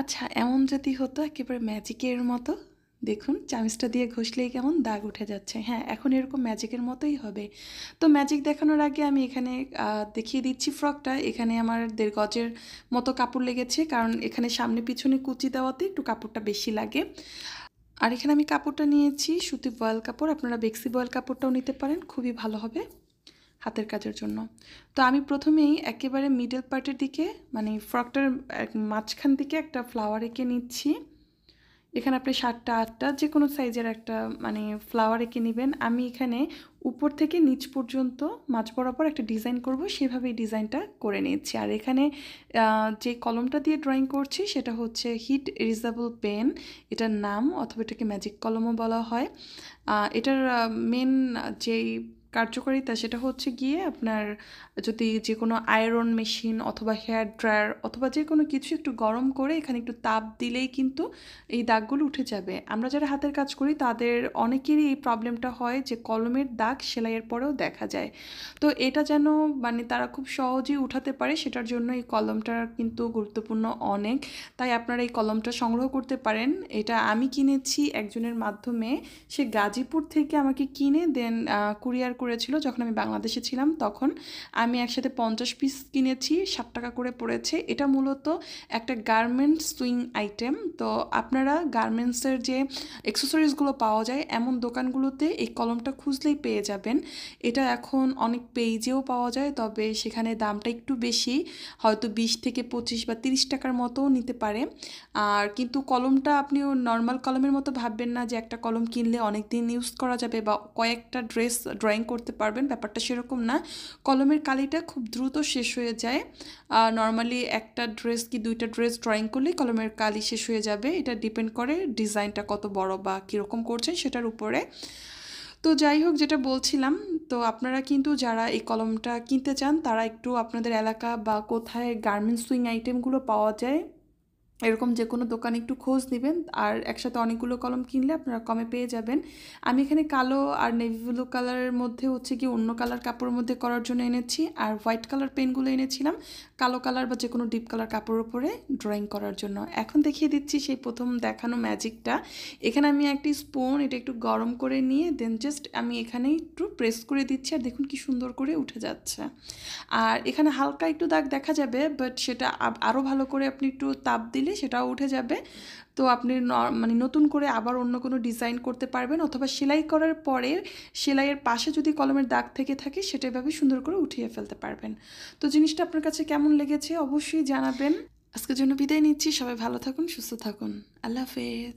আচ্ছা এমন যদি হতো একেবারে ম্যাজিকের মতো দেখুন চামিজটা দিয়ে ঘষলেই কেমন দাগ উঠে যাচ্ছে হ্যাঁ এখন এরকম ম্যাজিকের মতোই হবে তো ম্যাজিক দেখানোর আগে আমি এখানে দেখিয়ে দিচ্ছি ফ্রকটা এখানে আমার দেড় গজের মতো কাপড় লেগেছে কারণ এখানে সামনে পিছনে কুচি দেওয়াতে একটু কাপড়টা বেশি লাগে আর এখানে আমি কাপড়টা নিয়েছি সুতি বয়েল কাপড় আপনারা বেক্সি বয়েল কাপড়টাও নিতে পারেন খুবই ভালো হবে হাতের কাজের জন্য তো আমি প্রথমেই একেবারে মিডল পার্টের দিকে মানে ফ্রকটার মাঝখান থেকে একটা ফ্লাওয়ার এঁকে নিচ্ছি এখানে আপনি সাতটা আটটা যে কোনো সাইজের একটা মানে ফ্লাওয়ার এঁকে নেবেন আমি এখানে উপর থেকে নিচ পর্যন্ত মাছ বরাবর একটা ডিজাইন করব সেভাবেই ডিজাইনটা করে নিচ্ছি আর এখানে যে কলমটা দিয়ে ড্রয়িং করছি সেটা হচ্ছে হিট রিজাবল পেন এটার নাম অথবা এটাকে ম্যাজিক কলমও বলা হয় এটার মেন যেই কার্যকারিতা সেটা হচ্ছে গিয়ে আপনার যদি যে কোনো আয়রন মেশিন অথবা হেয়ার ড্রায়ার অথবা যে কোনো কিছু একটু গরম করে এখানে একটু তাপ দিলেই কিন্তু এই দাগগুলো উঠে যাবে আমরা যারা হাতের কাজ করি তাদের অনেকেরই এই প্রবলেমটা হয় যে কলমের দাগ সেলাইয়ের পরেও দেখা যায় তো এটা যেন মানে তারা খুব সহজেই উঠাতে পারে সেটার জন্য এই কলমটা কিন্তু গুরুত্বপূর্ণ অনেক তাই আপনারা এই কলমটা সংগ্রহ করতে পারেন এটা আমি কিনেছি একজনের মাধ্যমে সে গাজীপুর থেকে আমাকে কিনে দেন কুরিয়ার করেছিল যখন আমি বাংলাদেশে ছিলাম তখন আমি একসাথে পঞ্চাশ পিস কিনেছি ষাট টাকা করে পড়েছে এটা মূলত একটা গার্মেন্টস সুইং আইটেম তো আপনারা গার্মেন্টসের যে এক্সেসরিজগুলো পাওয়া যায় এমন দোকানগুলোতে এই কলমটা খুঁজলেই পেয়ে যাবেন এটা এখন অনেক পেজেও পাওয়া যায় তবে সেখানে দামটা একটু বেশি হয়তো বিশ থেকে পঁচিশ বা তিরিশ টাকার মতোও নিতে পারে আর কিন্তু কলমটা আপনি নর্মাল কলমের মতো ভাববেন না যে একটা কলম কিনলে অনেক দিন ইউজ করা যাবে বা কয়েকটা ড্রেস ড্রয়িং করতে পারবেন ব্যাপারটা সেরকম না কলমের কালিটা খুব দ্রুত শেষ হয়ে যায় নর্মালি একটা ড্রেস কি দুইটা ড্রেস ড্রয়িং করলে কলমের কালি শেষ হয়ে যাবে এটা ডিপেন্ড করে ডিজাইনটা কত বড় বা কীরকম করছেন সেটার উপরে তো যাই হোক যেটা বলছিলাম তো আপনারা কিন্তু যারা এই কলমটা কিনতে চান তারা একটু আপনাদের এলাকা বা কোথায় গার্মেন্টস সুইং আইটেমগুলো পাওয়া যায় এরকম যে কোনো দোকানে একটু খোঁজ নেবেন আর একসাথে অনেকগুলো কলম কিনলে আপনারা কমে পেয়ে যাবেন আমি এখানে কালো আর নেভি ব্লু কালারের মধ্যে হচ্ছে কি অন্য কালার কাপড়ের মধ্যে করার জন্য এনেছি আর হোয়াইট কালার পেনগুলো এনেছিলাম কালো কালার বা যে কোনো ডিপ কালার কাপড়ের উপরে ড্রয়িং করার জন্য এখন দেখিয়ে দিচ্ছি সেই প্রথম দেখানো ম্যাজিকটা এখানে আমি একটি স্পুন এটা একটু গরম করে নিয়ে দেন জাস্ট আমি এখানে একটু প্রেস করে দিচ্ছি আর দেখুন কি সুন্দর করে উঠে যাচ্ছে আর এখানে হালকা একটু দাগ দেখা যাবে বাট সেটা আরও ভালো করে আপনি একটু তাপ দিলে সেটাও উঠে যাবে তো আপনি মানে নতুন করে আবার অন্য কোনো ডিজাইন করতে পারবেন অথবা সেলাই করার পরে সেলাইয়ের পাশে যদি কলমের দাগ থেকে থাকে সেটা এভাবে সুন্দর করে উঠিয়ে ফেলতে পারবেন তো জিনিসটা আপনার কাছে কেমন লেগেছে অবশ্যই জানাবেন আজকের জন্য বিদায় নিচ্ছি সবাই ভালো থাকুন সুস্থ থাকুন আল্লাহ হাফেজ